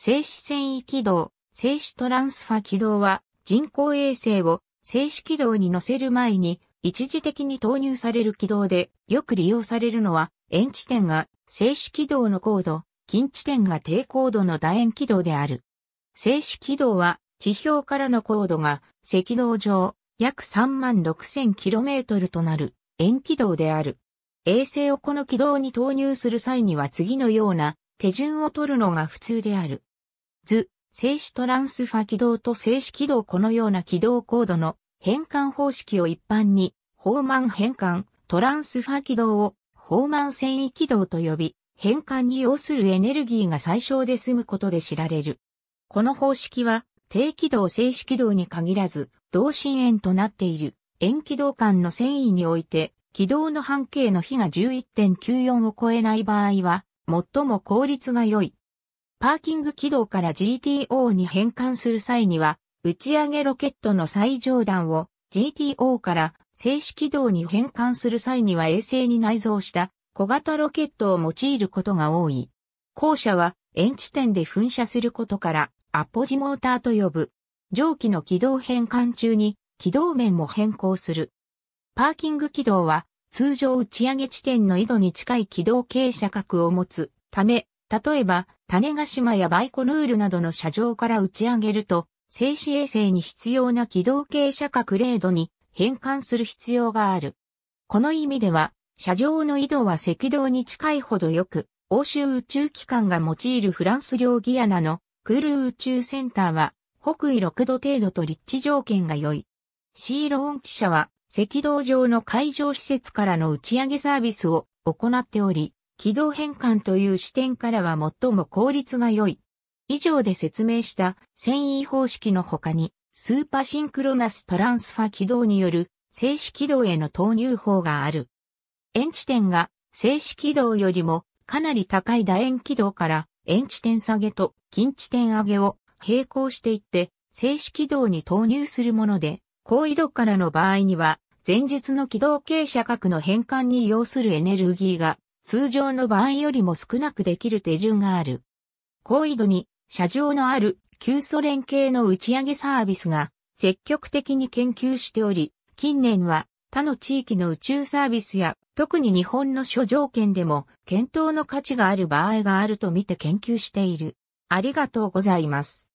静止繊維軌道、静止トランスファ軌道は人工衛星を静止軌道に乗せる前に一時的に投入される軌道でよく利用されるのは遠地点が静止軌道の高度、近地点が低高度の楕円軌道である。静止軌道は地表からの高度が赤道上約 36,000km となる円軌道である。衛星をこの軌道に投入する際には次のような手順を取るのが普通である。図、静止トランスファ軌道と静止軌道このような軌道高度の変換方式を一般に、放満変換、トランスファ軌道を放満繊維軌道と呼び、変換に要するエネルギーが最小で済むことで知られる。この方式は、低軌道静止軌道に限らず、同心円となっている円軌道間の繊維において、軌道の半径の比が11.94を超えない場合は、最も効率が良いパーキング軌道から GTO に変換する際には、打ち上げロケットの最上段を GTO から静止軌道に変換する際には衛星に内蔵した小型ロケットを用いることが多い。後者は遠地点で噴射することからアポジモーターと呼ぶ。蒸気の軌道変換中に軌道面も変更する。パーキング軌道は通常打ち上げ地点の緯度に近い軌道傾斜角を持つため例えば、種ヶ島やバイコヌールなどの射場から打ち上げると、静止衛星に必要な軌道傾斜角ー度に変換する必要がある。この意味では、射場の緯度は赤道に近いほどよく、欧州宇宙機関が用いるフランス領ギアナのクール宇宙センターは、北緯6度程度と立地条件が良い。シーローン記者は、赤道上の海上施設からの打ち上げサービスを行っており、軌道変換という視点からは最も効率が良い。以上で説明した繊維方式の他に、スーパーシンクロナストランスファ軌道による静止軌道への投入法がある。円地点が静止軌道よりもかなり高い楕円軌道から円地点下げと近地点上げを並行していって静止軌道に投入するもので、高緯度からの場合には前述の軌道傾斜角の変換に要するエネルギーが通常の場合よりも少なくできる手順がある。高緯度に車上のある旧ソ連系の打ち上げサービスが積極的に研究しており、近年は他の地域の宇宙サービスや特に日本の諸条件でも検討の価値がある場合があるとみて研究している。ありがとうございます。